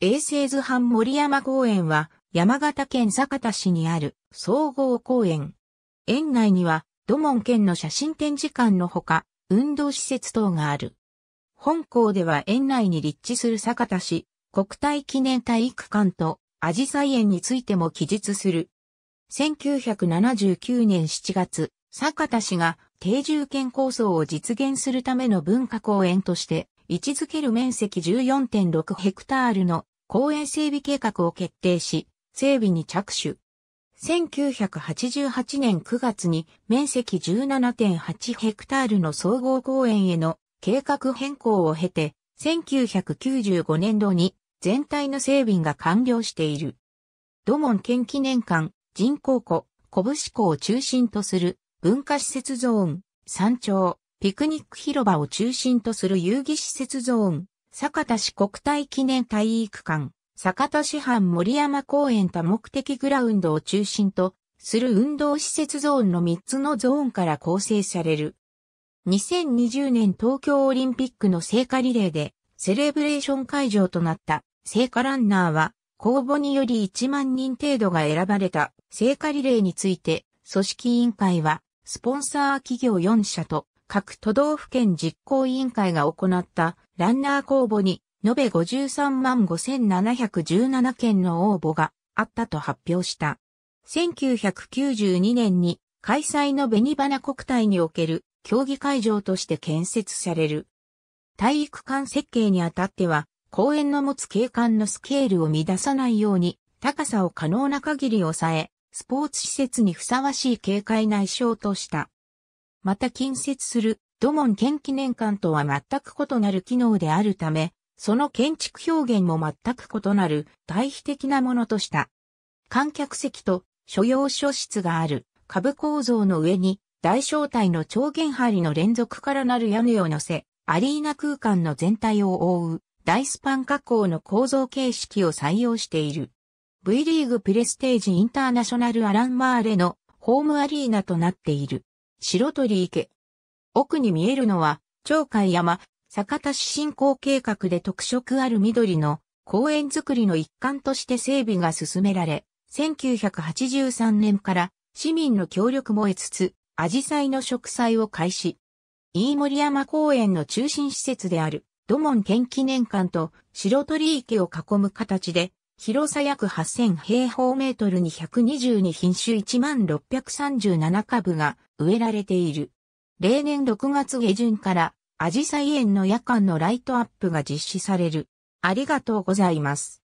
衛星図藩森山公園は山形県酒田市にある総合公園。園内には土門県の写真展示館のほか運動施設等がある。本校では園内に立地する酒田市国体記念体育館とアジサイ園についても記述する。1979年7月、酒田市が定住圏構想を実現するための文化公園として位置づける面積14.6ヘクタールの公園整備計画を決定し、整備に着手。1988年9月に面積17.8ヘクタールの総合公園への計画変更を経て、1995年度に全体の整備が完了している。土門県記念館、人工湖、拳湖を中心とする文化施設ゾーン、山頂、ピクニック広場を中心とする遊戯施設ゾーン、坂田市国体記念体育館、坂田市藩森山公園多目的グラウンドを中心とする運動施設ゾーンの3つのゾーンから構成される。2020年東京オリンピックの聖火リレーでセレブレーション会場となった聖火ランナーは公募により1万人程度が選ばれた聖火リレーについて組織委員会はスポンサー企業4社と各都道府県実行委員会が行ったランナー公募に延べ53万5717件の応募があったと発表した。1992年に開催の紅花国体における競技会場として建設される。体育館設計にあたっては、公園の持つ景観のスケールを乱さないように、高さを可能な限り抑え、スポーツ施設にふさわしい警戒内象とした。また近接する土門県記念館とは全く異なる機能であるため、その建築表現も全く異なる対比的なものとした。観客席と所要書室がある下部構造の上に大正体の超弦張りの連続からなる屋根を乗せ、アリーナ空間の全体を覆う大スパン加工の構造形式を採用している。V リーグプレステージインターナショナルアランマーレのホームアリーナとなっている。白鳥池。奥に見えるのは、鳥海山、坂田市振興計画で特色ある緑の公園づくりの一環として整備が進められ、1983年から市民の協力も得つつ、アジサイの植栽を開始。飯森山公園の中心施設である土門県記念館と白鳥池を囲む形で広さ約8000平方メートルに122品種1637株が植えられている。例年6月下旬からアジサイ園の夜間のライトアップが実施される。ありがとうございます。